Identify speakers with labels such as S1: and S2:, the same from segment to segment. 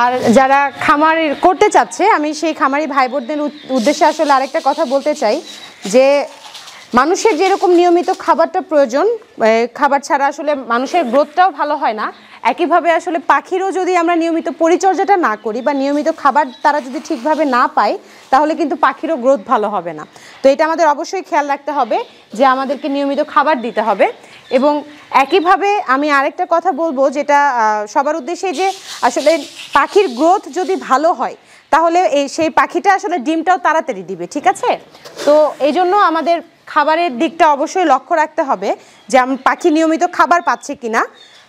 S1: আর যারা খামার করতে চাচ্ছে আমি সেই খামারি ভাই বোনদের উদ্দেশ্যে আসলে আরেকটা কথা বলতে চাই যে মানুষের যেরকম নিয়মিত খাবারটা প্রয়োজন খাবার ছাড়া আসলে মানুষের গ্রোথটাও ভালো হয় না একইভাবে আসলে পাখিরও যদি আমরা নিয়মিত পরিচর্যাটা না করি বা নিয়মিত খাবার তারা যদি ঠিকভাবে না পায় তাহলে কিন্তু পাখিরও গ্রোথ ভালো হবে না তো এটা আমাদের অবশ্যই খেয়াল রাখতে হবে যে আমাদেরকে নিয়মিত খাবার দিতে হবে এবং একইভাবে আমি আরেকটা কথা বলবো যেটা সবার উদ্দেশ্যে যে আসলে পাখির গ্রোথ যদি ভালো হয় তাহলে এই সেই পাখিটা আসলে ডিমটাও তাড়াতাড়ি দিবে ঠিক আছে তো এই জন্য আমাদের খাবারের দিকটা অবশ্যই লক্ষ্য রাখতে হবে যে পাখি নিয়মিত খাবার পাচ্ছে কি না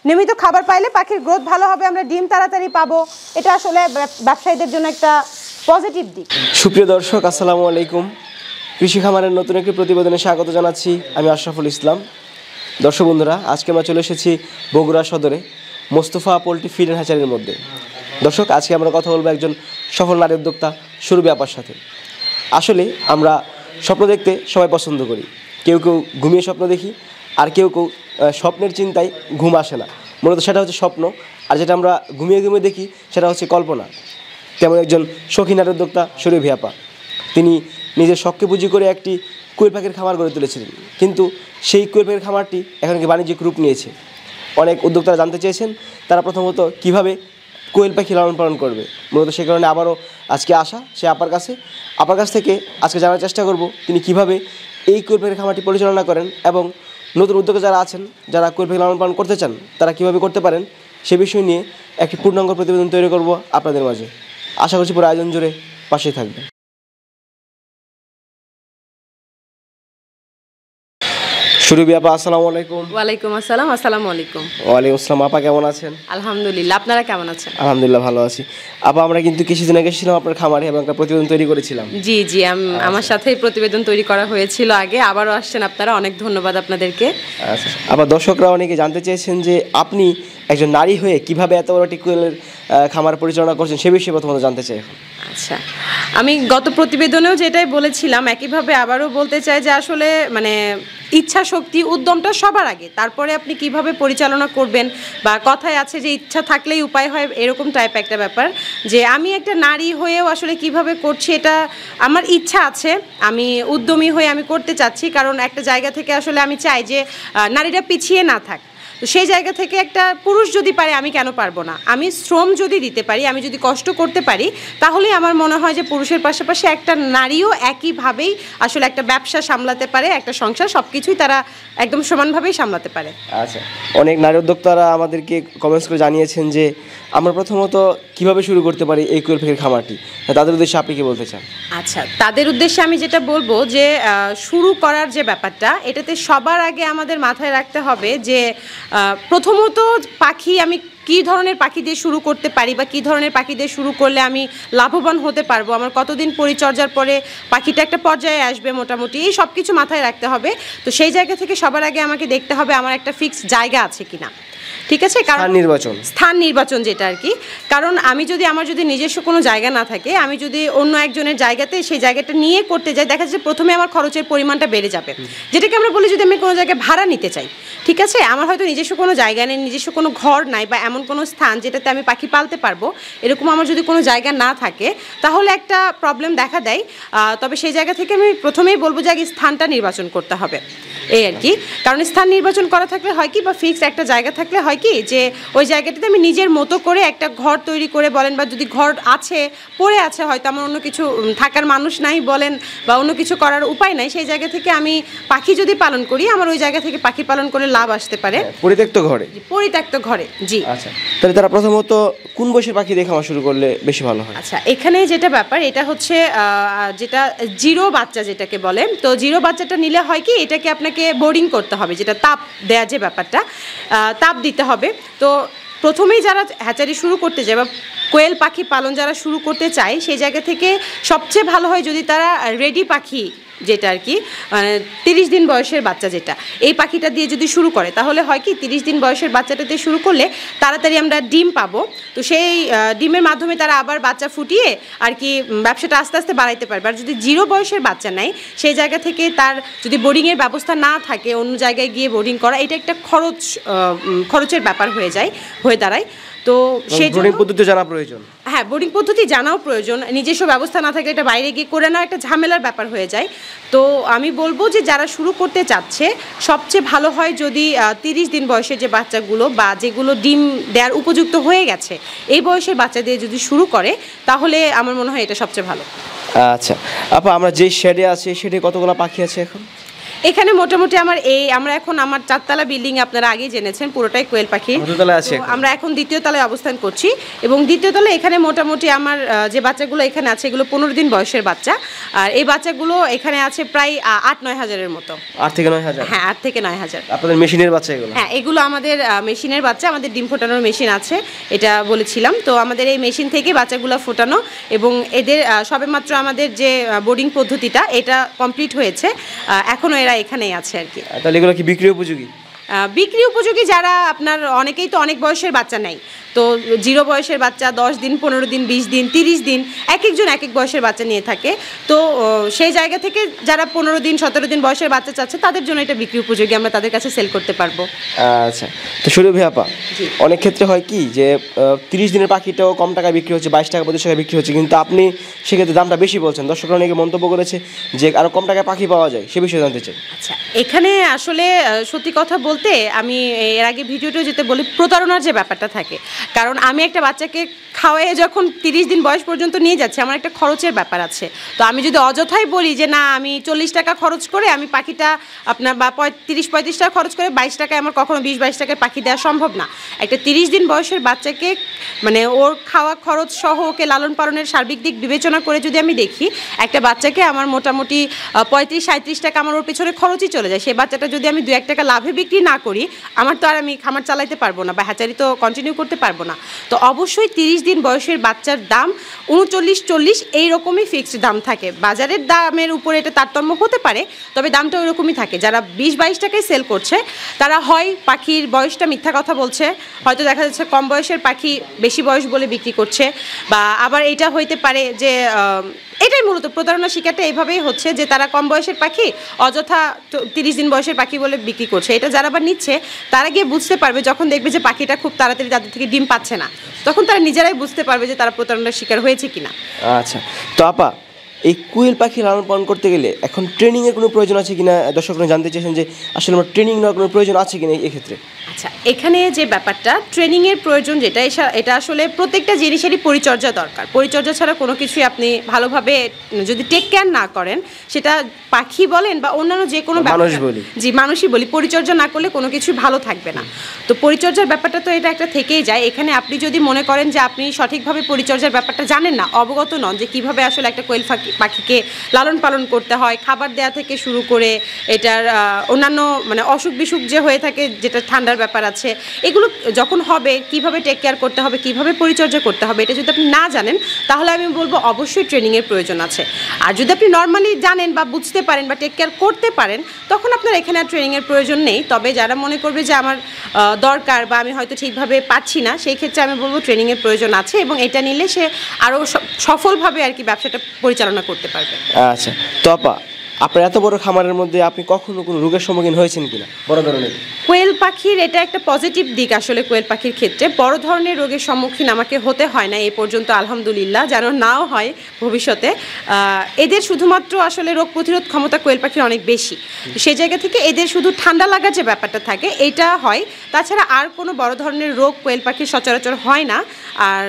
S1: নিয়মিত খাবার পাইলে পাখির গ্রোথ ভালো হবে আমরা ডিম তাড়াতাড়ি পাবো এটা আসলে ব্যবসায়ীদের জন্য একটা পজিটিভ দিক
S2: সুপ্রিয় দর্শক আসসালামু আলাইকুম কৃষি খামারের নতুন একটি প্রতিবেদনে স্বাগত জানাচ্ছি আমি আশরাফুল ইসলাম দর্শক বন্ধুরা আজকে আমরা চলে এসেছি বগুড়া সদরে মোস্তফা পোলট্রি ফিড অ্যান্ড হ্যাচারির মধ্যে দর্শক আজকে আমরা কথা বলবো একজন সফল নারী উদ্যোক্তা সুর ব্যাপার সাথে আসলে আমরা স্বপ্ন দেখতে সবাই পছন্দ করি কেউ কেউ ঘুমিয়ে স্বপ্ন দেখি আর কেউ কেউ স্বপ্নের চিন্তায় ঘুম আসে না মূলত সেটা হচ্ছে স্বপ্ন আর যেটা আমরা ঘুমিয়ে ঘুমিয়ে দেখি সেটা হচ্ছে কল্পনা তেমন একজন সখী নারী উদ্যোক্তা সুরভি ভিয়াপা তিনি নিজের শখকে পুঁজি করে একটি কোয়েল পাখির খামার গড়ে তুলেছিলেন কিন্তু সেই কোয়েল পাখির খামারটি এখন বাণিজ্যিক রূপ নিয়েছে অনেক উদ্যোক্তারা জানতে চেয়েছেন তারা প্রথমত কিভাবে কোয়েল পাখি লালন পালন করবে মূলত সে কারণে আবারও আজকে আসা সে আপার কাছে আপার কাছ থেকে আজকে জানার চেষ্টা করব তিনি কিভাবে এই কোয়েল পাখির খামারটি পরিচালনা করেন এবং নতুন উদ্যোগে যারা আছেন যারা কোয়েল পাখি লালন পালন করতে চান তারা কিভাবে করতে পারেন সে বিষয় নিয়ে একটি পূর্ণাঙ্গ প্রতিবেদন তৈরি করব আপনাদের মাঝে আশা করছি পুরো আয়োজন জুড়ে পাশেই থাকবেন আপা আসসালামু আলাইকুম
S1: ওয়ালাইকুম আসসালাম আসসালামু
S2: আলাইকুম আপা কেমন আছেন
S1: আলহামদুলিল্লাহ আপনারা কেমন
S2: আলহামদুলিল্লাহ ভালো আছি আমরা কিন্তু কিছুদিন আগে ছিলাম আপনার খামারে এবং একটা প্রতিবেদন তৈরি করেছিলাম
S1: জি জি আচ্ছা। আমার সাথেই প্রতিবেদন তৈরি করা হয়েছিল আগে আবারও আসছেন আপনারা অনেক ধন্যবাদ আপনাদেরকে
S2: আবার আচ্ছা। দর্শকরা অনেকে জানতে চেয়েছেন যে আপনি একজন নারী হয়ে কিভাবে এত বড় খামার পরিচালনা করছেন সে বিষয়ে প্রথমত জানতে চাই
S1: আচ্ছা আমি গত প্রতিবেদনেও যেটাই বলেছিলাম একইভাবে আবারও বলতে চাই যে আসলে মানে ইচ্ছা শক্তি উদ্যমটা সবার আগে তারপরে আপনি কিভাবে পরিচালনা করবেন বা কথায় আছে যে ইচ্ছা থাকলেই উপায় হয় এরকম টাইপ একটা ব্যাপার যে আমি একটা নারী হয়েও আসলে কিভাবে করছি এটা আমার ইচ্ছা আছে আমি উদ্যমী হয়ে আমি করতে চাচ্ছি কারণ একটা জায়গা থেকে আসলে আমি চাই যে নারীরা পিছিয়ে না থাক তো সেই জায়গা থেকে একটা পুরুষ যদি পারে আমি কেন পারবো না আমি শ্রম যদি দিতে পারি আমি যদি কষ্ট করতে পারি তাহলে আমার মনে হয় যে পুরুষের পাশাপাশি একটা নারীও একইভাবেই আসলে একটা ব্যবসা সামলাতে পারে একটা সংসার সব কিছুই তারা একদম সমানভাবেই সামলাতে পারে
S2: আচ্ছা অনেক নারী উদ্যোক্তারা আমাদেরকে কমেন্টস করে জানিয়েছেন যে আমরা প্রথমত কিভাবে শুরু করতে পারি এই কুয়েল পাখির খামারটি তাদের উদ্দেশ্যে আপনি কি বলতে চান
S1: আচ্ছা তাদের উদ্দেশ্যে আমি যেটা বলবো যে শুরু করার যে ব্যাপারটা এটাতে সবার আগে আমাদের মাথায় রাখতে হবে যে প্রথমত পাখি আমি কি ধরনের পাখি দিয়ে শুরু করতে পারি বা কি ধরনের পাখি দিয়ে শুরু করলে আমি লাভবান হতে পারবো আমার কতদিন পরিচর্যার পরে পাখিটা একটা পর্যায়ে আসবে মোটামুটি এই সব কিছু মাথায় রাখতে হবে তো সেই জায়গা থেকে সবার আগে আমাকে দেখতে হবে আমার একটা ফিক্সড জায়গা আছে কিনা ঠিক আছে কারণ নির্বাচন স্থান নির্বাচন যেটা আর কি কারণ আমি যদি আমার যদি নিজস্ব কোনো জায়গা না থাকে আমি যদি অন্য একজনের জায়গাতে সেই জায়গাটা নিয়ে করতে যাই দেখা যাচ্ছে প্রথমে আমার খরচের পরিমাণটা বেড়ে যাবে যেটাকে আমরা বলি যদি আমি কোনো জায়গায় ভাড়া নিতে চাই ঠিক আছে আমার হয়তো নিজস্ব কোনো জায়গা নেই নিজস্ব কোনো ঘর নাই বা এমন কোনো স্থান যেটাতে আমি পাখি পালতে পারবো এরকম আমার যদি কোনো জায়গা না থাকে তাহলে একটা প্রবলেম দেখা দেয় তবে সেই জায়গা থেকে আমি প্রথমেই বলবো যে আগে স্থানটা নির্বাচন করতে হবে এই আর কি কারণ স্থান নির্বাচন করা থাকলে হয় কি বা ফিক্স একটা জায়গা থাকলে হয় কি যে ওই জায়গাটাতে আমি নিজের মতো করে একটা ঘর তৈরি করে বলেন বা যদি ঘর আছে পড়ে আছে হয়তো আমার অন্য কিছু থাকার মানুষ নাই বলেন বা অন্য কিছু করার উপায় নাই সেই জায়গা থেকে আমি পাখি যদি পালন করি আমার ওই জায়গা থেকে পাখি পালন করে লাভ আসতে পারে হ্যাঁ,
S2: পরিত্যক্ত ঘরে
S1: পরিত্যক্ত ঘরে জি আচ্ছা
S2: তাহলে তারা প্রথমত কোন বয়সের পাখি দেখা শুরু করলে বেশি ভালো হয় আচ্ছা
S1: এখানে যেটা ব্যাপার এটা হচ্ছে যেটা জিরো বাচ্চা যেটাকে বলে তো জিরো বাচ্চাটা নিলে হয় কি এটাকে আপনাকে বোর্ডিং করতে হবে যেটা তাপ দেয়া যে ব্যাপারটা তাপ দিতে হবে তো প্রথমেই যারা হ্যাচারি শুরু করতে যায় বা কোয়েল পাখি পালন যারা শুরু করতে চায় সেই জায়গা থেকে সবচেয়ে ভালো হয় যদি তারা রেডি পাখি যেটা আর কি মানে তিরিশ দিন বয়সের বাচ্চা যেটা এই পাখিটা দিয়ে যদি শুরু করে তাহলে হয় কি তিরিশ দিন বয়সের বাচ্চাটা দিয়ে শুরু করলে তাড়াতাড়ি আমরা ডিম পাবো তো সেই ডিমের মাধ্যমে তারা আবার বাচ্চা ফুটিয়ে আর কি ব্যবসাটা আস্তে আস্তে বাড়াইতে পারবে আর যদি জিরো বয়সের বাচ্চা নাই সেই জায়গা থেকে তার যদি বোর্ডিংয়ের ব্যবস্থা না থাকে অন্য জায়গায় গিয়ে বোর্ডিং করা এটা একটা খরচ খরচের ব্যাপার হয়ে যায় হয়ে দাঁড়ায় তো সেই বোর্ডিং
S2: পদ্ধতি জানা প্রয়োজন
S1: হ্যাঁ বোর্ডিং পদ্ধতি জানাও প্রয়োজন নিজস্ব ব্যবস্থা না থাকলে এটা বাইরে গিয়ে করে না একটা ঝামেলার ব্যাপার হয়ে যায় তো আমি বলবো যে যারা শুরু করতে চাচ্ছে সবচেয়ে ভালো হয় যদি তিরিশ দিন বয়সের যে বাচ্চাগুলো বা যেগুলো ডিম দেওয়ার উপযুক্ত হয়ে গেছে এই বয়সের বাচ্চা দিয়ে যদি শুরু করে তাহলে আমার মনে হয় এটা সবচেয়ে ভালো
S2: আচ্ছা আপা আমরা যে শেডে আছে শেডে কতগুলো পাখি আছে এখন
S1: এখানে মোটামুটি আমার এই আমরা এখন আমার চারতলা বিল্ডিং আপনারা আগেই জেনেছেন পুরোটাই কোয়েল পাখি আমরা এখন দ্বিতীয় তলায় অবস্থান করছি এবং দ্বিতীয় তলায় এখানে মোটামুটি আমার যে বাচ্চাগুলো এখানে আছে এগুলো পনেরো দিন বয়সের বাচ্চা আর এই বাচ্চাগুলো এখানে আছে প্রায় আট নয় হাজারের মতো
S2: আট থেকে নয় হাজার হ্যাঁ
S1: আট থেকে নয় হাজার আপনাদের
S2: মেশিনের বাচ্চা এগুলো হ্যাঁ
S1: এগুলো আমাদের মেশিনের বাচ্চা আমাদের ডিম ফোটানোর মেশিন আছে এটা বলেছিলাম তো আমাদের এই মেশিন থেকে বাচ্চাগুলো ফোটানো এবং এদের সবেমাত্র আমাদের যে বোর্ডিং পদ্ধতিটা এটা কমপ্লিট হয়েছে এখনও এরা এখানেই আছে আর কি
S2: তাহলে এগুলো কি বিক্রি উপযোগী
S1: বিক্রি উপযোগী যারা আপনার অনেকেই তো অনেক বয়সের বাচ্চা নেয় তো জিরো বয়সের বাচ্চা দশ দিন পনেরো দিন বিশ দিন তিরিশ দিন এক একজন এক এক বয়সের বাচ্চা নিয়ে থাকে তো সেই জায়গা থেকে যারা পনেরো দিন সতেরো দিন বয়সের বাচ্চা চাচ্ছে তাদের জন্য এটা বিক্রি উপযোগী আমরা তাদের কাছে সেল করতে পারবো
S2: আচ্ছা তো শুরু আপা অনেক ক্ষেত্রে হয় কি যে তিরিশ দিনের পাখিটাও কম টাকায় বিক্রি হচ্ছে বাইশ টাকা পঁচিশ টাকা বিক্রি হচ্ছে কিন্তু আপনি সেক্ষেত্রে দামটা বেশি বলছেন দর্শকরা অনেকে মন্তব্য করেছে যে আরও কম টাকায় পাখি পাওয়া যায় সে বিষয়ে জানতে চাই আচ্ছা
S1: এখানে আসলে সত্যি কথা বল বলতে আমি এর আগে ভিডিওটিও যেতে বলি প্রতারণার যে ব্যাপারটা থাকে কারণ আমি একটা বাচ্চাকে খাওয়াই যখন তিরিশ দিন বয়স পর্যন্ত নিয়ে যাচ্ছে আমার একটা খরচের ব্যাপার আছে তো আমি যদি অযথাই বলি যে না আমি চল্লিশ টাকা খরচ করে আমি পাখিটা আপনার বা তিরিশ পঁয়ত্রিশ টাকা খরচ করে বাইশ টাকায় আমার কখনো বিশ বাইশ টাকায় পাখি দেওয়া সম্ভব না একটা তিরিশ দিন বয়সের বাচ্চাকে মানে ওর খাওয়া খরচ সহ ওকে লালন পালনের সার্বিক দিক বিবেচনা করে যদি আমি দেখি একটা বাচ্চাকে আমার মোটামুটি পঁয়ত্রিশ সাঁত্রিশ টাকা আমার ওর পেছনে খরচই চলে যায় সেই বাচ্চাটা যদি আমি দু এক টাকা লাভে বিক্রি না করি আমার তো আর আমি খামার চালাইতে পারবো না বা হ্যাচারি তো কন্টিনিউ করতে পারবো না তো অবশ্যই 30 দিন বয়সের বাচ্চার দাম উনচল্লিশ চল্লিশ এইরকমই ফিক্সড দাম থাকে বাজারের দামের উপরে এটা তারতম্য হতে পারে তবে দামটা ওইরকমই থাকে যারা বিশ বাইশ টাকায় সেল করছে তারা হয় পাখির বয়সটা মিথ্যা কথা বলছে হয়তো দেখা যাচ্ছে কম বয়সের পাখি বেশি বয়স বলে বিক্রি করছে বা আবার এটা হইতে পারে যে এটাই মূলত প্রতারণা শিকারটা এইভাবেই হচ্ছে যে তারা কম বয়সের পাখি অযথা তিরিশ দিন বয়সের পাখি বলে বিক্রি করছে এটা যারা আবার নিচ্ছে তারা গিয়ে বুঝতে পারবে যখন দেখবে যে পাখিটা খুব তাড়াতাড়ি তাদের থেকে ডিম পাচ্ছে না তখন তারা নিজেরাই বুঝতে পারবে যে তারা প্রতারণার শিকার হয়েছে কিনা
S2: আচ্ছা তো আপা এই কুইল পাখি লালন পালন করতে গেলে এখন ট্রেনিংয়ের কোনো প্রয়োজন আছে কিনা দর্শকরা জানতে চেয়েছেন যে আসলে আমার ট্রেনিং নেওয়ার কোনো প্রয়োজন আছে কিনা এক্ষেত্রে
S1: আচ্ছা এখানে যে ব্যাপারটা ট্রেনিংয়ের প্রয়োজন যেটা এটা আসলে প্রত্যেকটা জিনিসেরই পরিচর্যা দরকার পরিচর্যা ছাড়া কোনো কিছুই আপনি ভালোভাবে যদি টেক কেয়ার না করেন সেটা পাখি বলেন বা অন্যান্য যে কোনো মানুষ বলি জি মানুষই বলি পরিচর্যা না করলে কোনো কিছুই ভালো থাকবে না তো পরিচর্যার ব্যাপারটা তো এটা একটা থেকেই যায় এখানে আপনি যদি মনে করেন যে আপনি সঠিকভাবে পরিচর্যার ব্যাপারটা জানেন না অবগত নন যে কিভাবে আসলে একটা কোয়েল পাখি পাখিকে লালন পালন করতে হয় খাবার দেয়া থেকে শুরু করে এটার অন্যান্য মানে অসুখ বিসুখ যে হয়ে থাকে যেটা ঠান্ডার ব্যাপার আছে এগুলো যখন হবে কিভাবে টেক কেয়ার করতে হবে কিভাবে পরিচর্যা করতে হবে এটা যদি আপনি না জানেন তাহলে আমি বলবো অবশ্যই ট্রেনিংয়ের প্রয়োজন আছে আর যদি আপনি নর্মালি জানেন বা বুঝতে পারেন বা টেক কেয়ার করতে পারেন তখন আপনার এখানে আর ট্রেনিংয়ের প্রয়োজন নেই তবে যারা মনে করবে যে আমার দরকার বা আমি হয়তো ঠিকভাবে পাচ্ছি না সেই ক্ষেত্রে আমি বলবো ট্রেনিংয়ের প্রয়োজন আছে এবং এটা নিলে সে আরও সফলভাবে আর কি ব্যবসাটা পরিচালনা পরিচালনা করতে পারবেন
S2: আচ্ছা তো আপা আপনার এত বড় খামারের মধ্যে আপনি কখনো কোনো রোগের সম্মুখীন হয়েছেন কিনা বড় ধরনের
S1: কোয়েল পাখির এটা একটা পজিটিভ দিক আসলে কোয়েল পাখির ক্ষেত্রে বড় ধরনের রোগের সম্মুখীন আমাকে হতে হয় না এ পর্যন্ত আলহামদুলিল্লাহ যেন নাও হয় ভবিষ্যতে এদের শুধুমাত্র আসলে রোগ প্রতিরোধ ক্ষমতা কোয়েল পাখির অনেক বেশি সে জায়গা থেকে এদের শুধু ঠান্ডা লাগার যে ব্যাপারটা থাকে এটা হয় তাছাড়া আর কোনো বড় ধরনের রোগ কোয়েল পাখির সচরাচর হয় না আর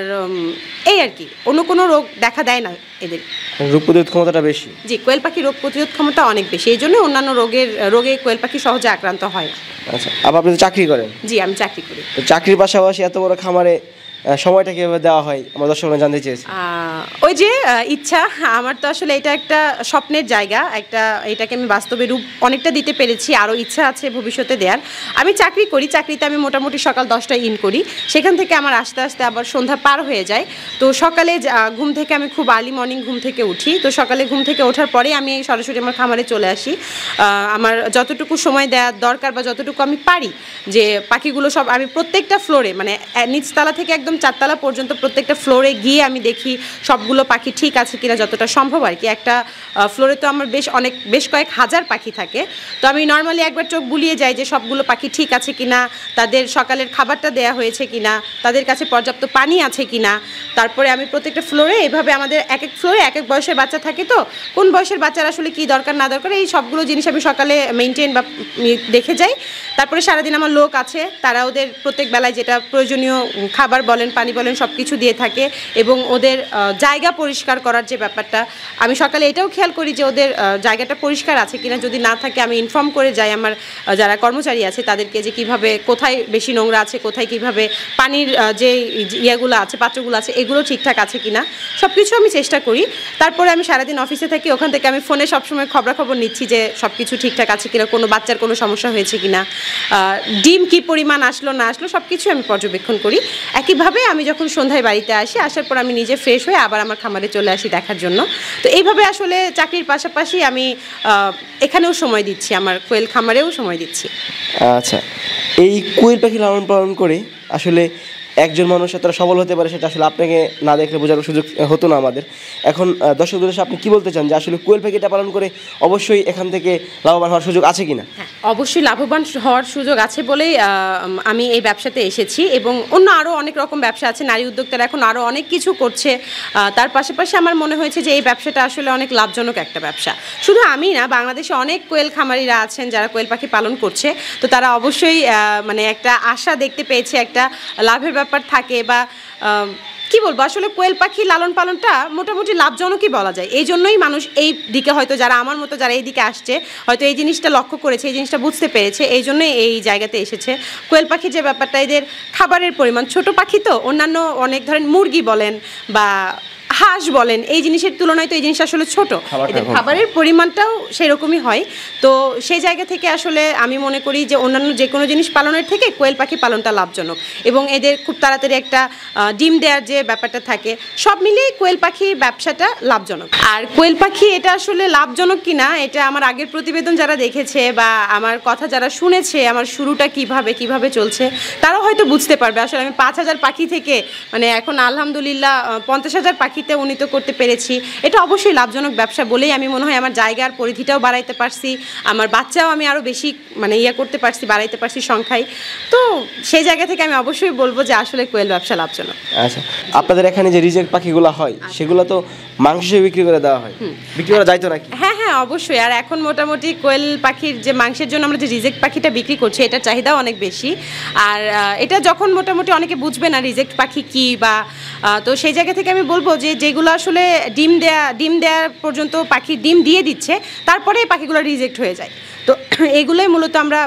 S1: এই আর কি অন্য কোনো রোগ দেখা দেয় না এদের
S2: মানে রোগ প্রতিরোধ ক্ষমতাটা বেশি
S1: জি কোয়েল পাখি রোগ প্রতিরোধ ক্ষমতা অনেক বেশি এই জন্য অন্যান্য রোগের রোগে কোয়েল পাখি সহজে আক্রান্ত হয়
S2: আচ্ছা আপনি চাকরি করেন
S1: জি আমি চাকরি করি
S2: চাকরির পাশাপাশি এত বড় খামারে সময়টা কিভাবে দেওয়া হয় আমার দর্শক জানতে চেয়েছি
S1: ওই যে ইচ্ছা আমার তো আসলে এটা একটা স্বপ্নের জায়গা একটা এটাকে আমি বাস্তবে রূপ অনেকটা দিতে পেরেছি আরও ইচ্ছা আছে ভবিষ্যতে দেওয়ার আমি চাকরি করি চাকরিতে আমি মোটামুটি সকাল দশটায় ইন করি সেখান থেকে আমার আস্তে আস্তে আবার সন্ধ্যা পার হয়ে যায় তো সকালে ঘুম থেকে আমি খুব আর্লি মর্নিং ঘুম থেকে উঠি তো সকালে ঘুম থেকে ওঠার পরে আমি সরাসরি আমার খামারে চলে আসি আমার যতটুকু সময় দেওয়ার দরকার বা যতটুকু আমি পারি যে পাখিগুলো সব আমি প্রত্যেকটা ফ্লোরে মানে নিচতলা থেকে একদম চারতলা পর্যন্ত প্রত্যেকটা ফ্লোরে গিয়ে আমি দেখি সবগুলো পাখি ঠিক আছে কিনা যতটা সম্ভব আর কি একটা ফ্লোরে তো আমার বেশ অনেক বেশ কয়েক হাজার পাখি থাকে তো আমি নর্মালি একবার চোখ বুলিয়ে যাই যে সবগুলো পাখি ঠিক আছে কিনা তাদের সকালের খাবারটা দেয়া হয়েছে কিনা তাদের কাছে পর্যাপ্ত পানি আছে কিনা তারপরে আমি প্রত্যেকটা ফ্লোরে এভাবে আমাদের এক এক ফ্লোরে এক এক বয়সের বাচ্চা থাকে তো কোন বয়সের বাচ্চার আসলে কি দরকার না দরকার এই সবগুলো জিনিস আমি সকালে মেনটেন বা দেখে যাই তারপরে সারাদিন আমার লোক আছে তারা ওদের প্রত্যেক বেলায় যেটা প্রয়োজনীয় খাবার বলে বলেন পানি বলেন সব কিছু দিয়ে থাকে এবং ওদের জায়গা পরিষ্কার করার যে ব্যাপারটা আমি সকালে এটাও খেয়াল করি যে ওদের জায়গাটা পরিষ্কার আছে কিনা যদি না থাকে আমি ইনফর্ম করে যাই আমার যারা কর্মচারী আছে তাদেরকে যে কিভাবে কোথায় বেশি নোংরা আছে কোথায় কিভাবে পানির যে ইয়েগুলো আছে পাত্রগুলো আছে এগুলো ঠিকঠাক আছে কিনা সব কিছু আমি চেষ্টা করি তারপরে আমি সারাদিন অফিসে থাকি ওখান থেকে আমি ফোনে সবসময় খবরাখবর নিচ্ছি যে সব কিছু ঠিকঠাক আছে কিনা কোনো বাচ্চার কোনো সমস্যা হয়েছে কিনা ডিম কি পরিমাণ আসলো না আসলো সব কিছু আমি পর্যবেক্ষণ করি একইভাবে এইভাবে আমি যখন সন্ধ্যায় বাড়িতে আসি আসার পর আমি নিজে ফ্রেশ হয়ে আবার আমার খামারে চলে আসি দেখার জন্য তো এইভাবে আসলে চাকরির পাশাপাশি আমি এখানেও সময় দিচ্ছি আমার কোয়েল খামারেও সময় দিচ্ছি
S2: আচ্ছা এই কোয়েল পাখি লালন পালন করে আসলে একজন মানুষ এতটা সবল হতে পারে সেটা আসলে আপনাকে না দেখলে বোঝার সুযোগ হতো না আমাদের এখন দর্শক দর্শক আপনি কি বলতে চান যে আসলে কোয়েল পাখিটা পালন করে অবশ্যই এখান থেকে লাভবান হওয়ার সুযোগ আছে কি না হ্যাঁ,
S1: অবশ্যই লাভবান হওয়ার সুযোগ আছে বলেই আমি এই ব্যবসাতে এসেছি এবং অন্য আরও অনেক রকম ব্যবসা আছে নারী উদ্যোক্তারা এখন আরও অনেক কিছু করছে তার পাশাপাশি আমার মনে হয়েছে যে এই ব্যবসাটা আসলে অনেক লাভজনক একটা ব্যবসা শুধু আমি না বাংলাদেশে অনেক কোয়েল খামারিরা আছেন যারা কোয়েল পাখি পালন করছে তো তারা অবশ্যই মানে একটা আশা দেখতে পেয়েছে একটা লাভের ব্যাপার ব্যাপার থাকে বা কি বলবো আসলে কোয়েল পাখি লালন পালনটা মোটামুটি লাভজনকই বলা যায় এই জন্যই মানুষ এই দিকে হয়তো যারা আমার মতো যারা এই দিকে আসছে হয়তো এই জিনিসটা লক্ষ্য করেছে এই জিনিসটা বুঝতে পেরেছে এই জন্যই এই জায়গাতে এসেছে কোয়েল পাখির যে ব্যাপারটা এদের খাবারের পরিমাণ ছোট পাখি তো অন্যান্য অনেক ধরেন মুরগি বলেন বা হাঁস বলেন এই জিনিসের তুলনায় তো এই জিনিস আসলে ছোট এদের খাবারের পরিমাণটাও সেরকমই হয় তো সেই জায়গা থেকে আসলে আমি মনে করি যে অন্যান্য যে কোনো জিনিস পালনের থেকে কোয়েল পাখি পালনটা লাভজনক এবং এদের খুব তাড়াতাড়ি একটা ডিম দেওয়ার যে ব্যাপারটা থাকে সব মিলিয়ে কোয়েল পাখি ব্যবসাটা লাভজনক আর কোয়েল পাখি এটা আসলে লাভজনক কি না এটা আমার আগের প্রতিবেদন যারা দেখেছে বা আমার কথা যারা শুনেছে আমার শুরুটা কিভাবে কিভাবে চলছে তারাও হয়তো বুঝতে পারবে আসলে আমি পাঁচ হাজার পাখি থেকে মানে এখন আলহামদুলিল্লাহ পঞ্চাশ হাজার পাখি চাকরিতে উন্নীত করতে পেরেছি এটা অবশ্যই লাভজনক ব্যবসা বলেই আমি মনে হয় আমার জায়গার পরিধিটাও বাড়াইতে পারছি আমার বাচ্চাও আমি আরও বেশি মানে ইয়ে করতে পারছি বাড়াইতে পারছি সংখ্যায় তো সেই জায়গা থেকে আমি অবশ্যই বলবো যে আসলে কোয়েল ব্যবসা লাভজনক
S2: আচ্ছা আপনাদের এখানে যে রিজেক্ট পাখিগুলো হয় আচ্ছা। সেগুলো তো মাংস হিসেবে বিক্রি করে দেওয়া হয় বিক্রি করা যাইতো নাকি
S1: হ্যাঁ হ্যাঁ অবশ্যই আর এখন মোটামুটি কোয়েল পাখির যে মাংসের জন্য আমরা যে রিজেক্ট পাখিটা বিক্রি করছি এটার চাহিদা অনেক বেশি আর এটা যখন মোটামুটি অনেকে বুঝবে না রিজেক্ট পাখি কি বা তো সেই জায়গা থেকে আমি বলবো যে যেগুলো আসলে ডিম দেয়া ডিম দেওয়ার পর্যন্ত পাখি ডিম দিয়ে দিচ্ছে তারপরে পাখিগুলো রিজেক্ট হয়ে যায় তো এগুলোই মূলত আমরা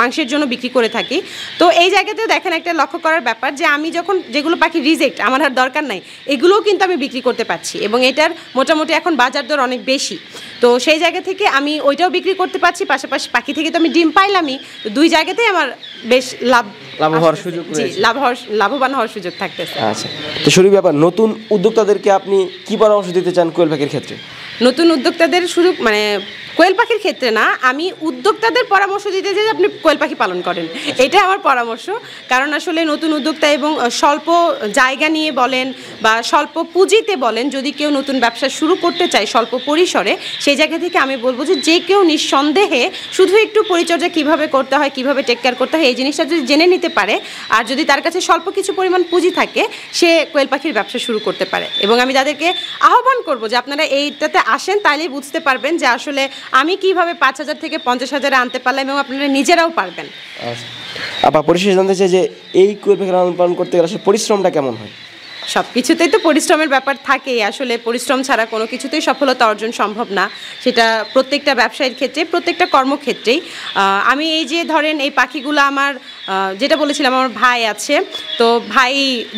S1: মাংসের জন্য বিক্রি করে থাকি তো এই জায়গাতেও দেখেন একটা লক্ষ্য করার ব্যাপার যে আমি যখন যেগুলো পাখি রিজেক্ট আমার আর দরকার নাই এগুলোও কিন্তু আমি বিক্রি করতে পারছি এবং এটার মোটামুটি এখন বাজার দর অনেক বেশি তো সেই জায়গা থেকে আমি ওইটাও বিক্রি করতে পারছি পাশাপাশি পাখি থেকে তো আমি ডিম পাইলামই তো দুই জায়গাতেই আমার বেশ লাভ লাভ হওয়ার সুযোগ লাভ হওয়ার লাভবান হওয়ার সুযোগ থাকতেছে আচ্ছা
S2: তো শুরু ব্যাপার নতুন উদ্যোক্তাদেরকে আপনি কী পরামর্শ দিতে চান কোয়েল পাখির ক্ষেত্রে
S1: নতুন উদ্যোক্তাদের শুধু মানে কোয়েল পাখির ক্ষেত্রে না আমি উদ্যোক্তাদের পরামর্শ দিতে চাই যে আপনি কোয়েল পাখি পালন করেন এটা আমার পরামর্শ কারণ আসলে নতুন উদ্যোক্তা এবং স্বল্প জায়গা নিয়ে বলেন বা স্বল্প পুঁজিতে বলেন যদি কেউ নতুন ব্যবসা শুরু করতে চায় স্বল্প পরিসরে সেই জায়গা থেকে আমি বলবো যে যে কেউ নিঃসন্দেহে শুধু একটু পরিচর্যা কিভাবে করতে হয় কিভাবে টেক কেয়ার করতে হয় এই জিনিসটা যদি জেনে নিতে পারে আর যদি তার কাছে স্বল্প কিছু পরিমাণ পুঁজি থাকে সে কোয়েল পাখির ব্যবসা শুরু করতে পারে এবং আমি তাদেরকে আহ্বান করব যে আপনারা এইটাতে আসেন তাহলেই বুঝতে পারবেন যে আসলে আমি কিভাবে পাঁচ হাজার থেকে পঞ্চাশ হাজারে আনতে পারলাম এবং আপনারা নিজেরাও পারবেন
S2: আচ্ছা। আপা পরিশেষ জানতে চাই যে এই লালন পালন করতে গেলে আসলে পরিশ্রমটা কেমন হয়
S1: সব কিছুতেই তো পরিশ্রমের ব্যাপার থাকেই আসলে পরিশ্রম ছাড়া কোনো কিছুতেই সফলতা অর্জন সম্ভব না সেটা প্রত্যেকটা ব্যবসায়ীর ক্ষেত্রে প্রত্যেকটা কর্মক্ষেত্রেই আমি এই যে ধরেন এই পাখিগুলো আমার যেটা বলেছিলাম আমার ভাই আছে তো ভাই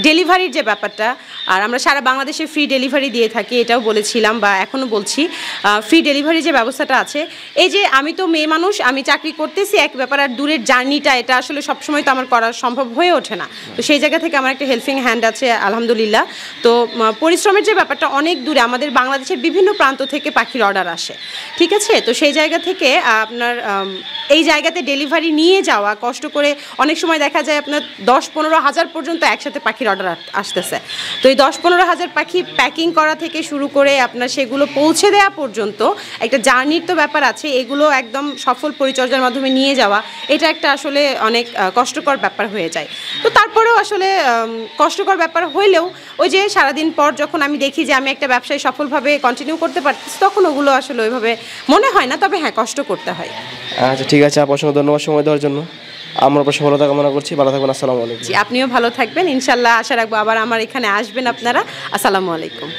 S1: ডেলিভারির যে ব্যাপারটা আর আমরা সারা বাংলাদেশে ফ্রি ডেলিভারি দিয়ে থাকি এটাও বলেছিলাম বা এখনও বলছি ফ্রি ডেলিভারি যে ব্যবস্থাটা আছে এই যে আমি তো মেয়ে মানুষ আমি চাকরি করতেছি এক ব্যাপার আর দূরের জার্নিটা এটা আসলে সবসময় তো আমার করা সম্ভব হয়ে ওঠে না তো সেই জায়গা থেকে আমার একটা হেল্পিং হ্যান্ড আছে আলহামদুলিল্লাহ তো পরিশ্রমের যে ব্যাপারটা অনেক দূরে আমাদের বাংলাদেশের বিভিন্ন প্রান্ত থেকে পাখির অর্ডার আসে ঠিক আছে তো সেই জায়গা থেকে আপনার এই জায়গাতে ডেলিভারি নিয়ে যাওয়া কষ্ট করে অনেক সময় দেখা যায় আপনার দশ পনেরো হাজার পর্যন্ত একসাথে পাখির অর্ডার আসতেছে তো এই দশ পনেরো হাজার পাখি প্যাকিং করা থেকে শুরু করে আপনার সেগুলো পৌঁছে দেওয়া পর্যন্ত একটা জার্নির তো ব্যাপার আছে এগুলো একদম সফল পরিচর্যার মাধ্যমে নিয়ে যাওয়া এটা একটা আসলে অনেক কষ্টকর ব্যাপার হয়ে যায় তো তারপরেও আসলে কষ্টকর ব্যাপার হইলেও ওই যে সারাদিন পর যখন আমি দেখি যে আমি একটা ব্যবসায় সফলভাবে কন্টিনিউ করতে পারতেছি তখন ওগুলো আসলে ওইভাবে মনে হয় না তবে হ্যাঁ কষ্ট করতে হয়
S2: আচ্ছা ঠিক আছে আপনার সঙ্গে ধন্যবাদ সময় দেওয়ার জন্য আমরা অবশ্যই ভালো থাকা কামনা করছি ভালো থাকবেন আসসালামু আলাইকুম
S1: আপনিও ভালো থাকবেন ইনশাল্লাহ আশা রাখবো আবার আমার এখানে আসবেন আপনারা আসসালামু আলাইকুম